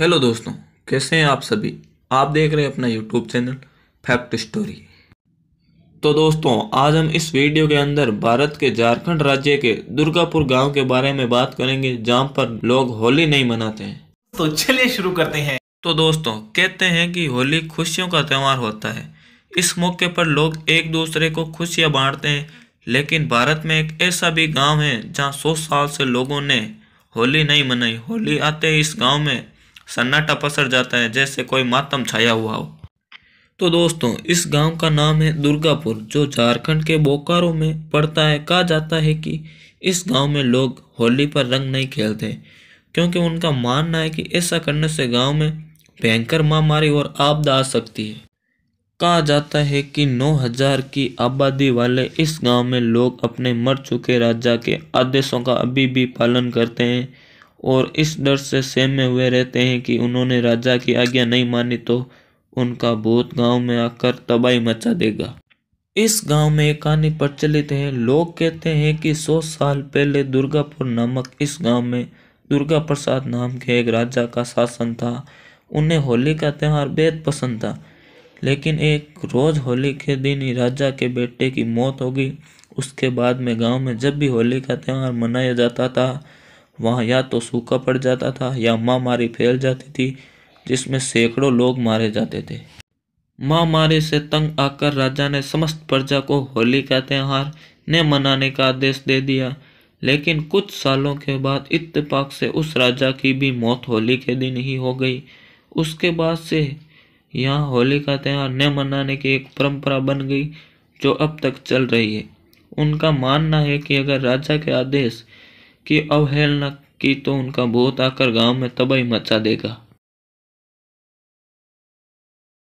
hello दोस्तों कैसे हैं आप सभी आप देख रहे हैं अपना यूट्यूब चैनल फैक्ट स्टोरी तो दोस्तों आज हम इस वीडियो के अंदर भारत के झारखंड राज्य के दुर्गापुर गांव के बारे में बात करेंगे जहां पर लोग होली नहीं मनाते हैं तो चलिए शुरू करते हैं तो दोस्तों कहते हैं कि होली खुशियों का त्यौहार होता है इस मौके पर लोग एक दूसरे को खुशियाँ बांटते हैं लेकिन भारत में एक ऐसा भी गाँव है जहाँ सौ साल से लोगों ने होली नहीं मनाई होली आते इस गाँव में सन्नाटा पसर जाता है जैसे कोई मातम छाया हुआ हो तो दोस्तों इस गांव का नाम है दुर्गापुर जो झारखंड के बोकारो में पड़ता है कहा जाता है कि इस गांव में लोग होली पर रंग नहीं खेलते क्योंकि उनका मानना है कि ऐसा करने से गांव में भयंकर महामारी और आपदा आ सकती है कहा जाता है कि 9000 की आबादी वाले इस गांव में लोग अपने मर चुके राजा के आदेशों का अभी भी पालन करते हैं और इस डर से सहमे हुए रहते हैं कि उन्होंने राजा की आज्ञा नहीं मानी तो उनका भूत गांव में आकर तबाही मचा देगा इस गांव में एक कहानी प्रचलित है लोग कहते हैं कि सौ साल पहले दुर्गापुर नामक इस गांव में दुर्गा प्रसाद नाम के एक राजा का शासन था उन्हें होली का त्यौहार बेहद पसंद था लेकिन एक रोज़ होली के दिन ही राजा के बेटे की मौत हो गई उसके बाद में गांव में जब भी होली का त्यौहार मनाया जाता था वहाँ या तो सूखा पड़ जाता था या महामारी फैल जाती थी जिसमें सैकड़ों लोग मारे जाते थे महामारी से तंग आकर राजा ने समस्त प्रजा को होली का त्यौहार न मनाने का आदेश दे दिया लेकिन कुछ सालों के बाद इत्तेफाक से उस राजा की भी मौत होली के दिन ही हो गई उसके बाद से यहाँ होली का त्यौहार न मनाने की एक परंपरा बन गई जो अब तक चल रही है उनका मानना है कि अगर राजा के आदेश कि अवहेलना की तो उनका भूत आकर गांव में तबाही मचा देगा